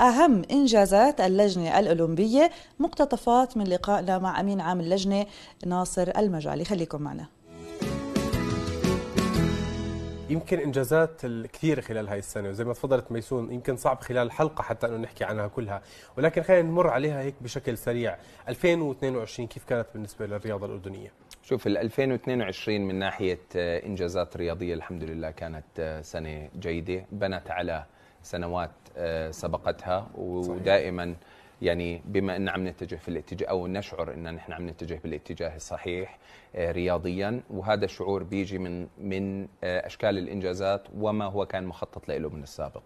أهم إنجازات اللجنة الأولمبية مقتطفات من لقائنا مع أمين عام اللجنة ناصر المجالي خليكم معنا يمكن انجازات الكثيره خلال هاي السنه وزي ما تفضلت ميسون يمكن صعب خلال الحلقه حتى انه نحكي عنها كلها ولكن خلينا نمر عليها هيك بشكل سريع 2022 كيف كانت بالنسبه للرياضه الاردنيه شوف ال 2022 من ناحيه آه، انجازات رياضيه الحمد لله كانت آه، سنه جيده بنت على سنوات آه، سبقتها ودائما يعني بما ان عم نتجه في الاتجاه او نشعر ان نحن عم نتجه بالاتجاه الصحيح آه، رياضيا وهذا الشعور بيجي من من آه، اشكال الانجازات وما هو كان مخطط له من السابق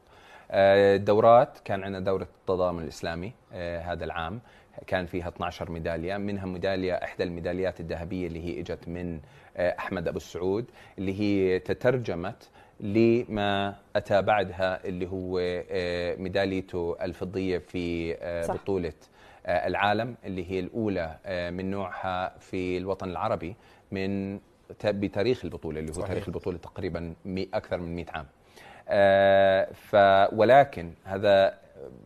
دورات كان عندنا دوره التضامن الاسلامي هذا العام كان فيها 12 ميداليه منها ميداليه احدى الميداليات الذهبيه اللي هي اجت من احمد ابو السعود اللي هي تترجمت لما اتى بعدها اللي هو آه، ميداليته الفضيه في آه، صح. بطوله آه، العالم اللي هي الاولى من نوعها في الوطن العربي من بتاريخ البطوله اللي هو صحيح. تاريخ البطوله تقريبا اكثر من 100 عام. ف ولكن هذا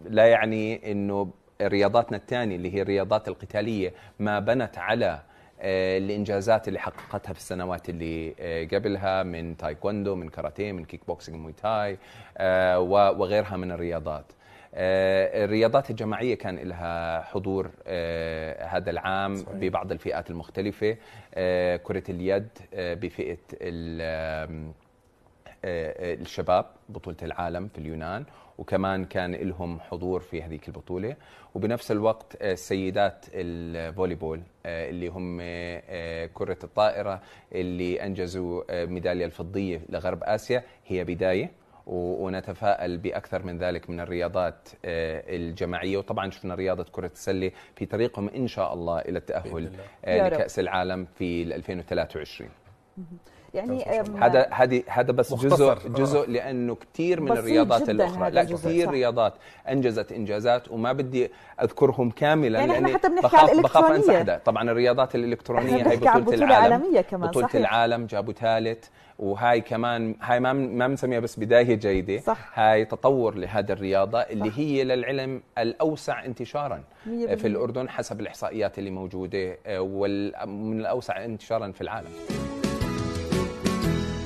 لا يعني انه رياضاتنا الثانيه اللي هي الرياضات القتاليه ما بنت على آه، الانجازات اللي حققتها في السنوات اللي آه، قبلها من تايكوندو من كاراتيه من كيك بوكسينج موي تاي آه، وغيرها من الرياضات الرياضات الجماعية كان لها حضور هذا العام صحيح. ببعض الفئات المختلفة كرة اليد بفئة آه، آه، الشباب بطولة العالم في اليونان وكمان كان لهم حضور في هذيك البطولة وبنفس الوقت آه، سيدات الفوليبول اللي هم كرة الطائرة اللي أنجزوا ميدالية الفضية لغرب آسيا هي بداية ونتفائل باكثر من ذلك من الرياضات الجماعيه وطبعا شفنا رياضه كره السله في طريقهم ان شاء الله الى التاهل لكاس العالم في 2023 يعني هذا هذه هذا بس مختصر. جزء جزء لانه كثير من الرياضات الاخرى لا كثير رياضات انجزت انجازات وما بدي اذكرهم كاملا يعني لاني حتى بنحكي بخاف, بخاف حدا طبعا الرياضات الالكترونيه هي بطوله, بطولة العالم عالميه كمان بطوله صحيح. العالم جابوا ثالث وهاي كمان هاي ما ما بنسميها بس بدايه جيده صح. هاي تطور لهذه الرياضه اللي صح. هي للعلم الاوسع انتشارا في الاردن حسب الاحصائيات اللي موجوده آه، ومن الاوسع انتشارا في العالم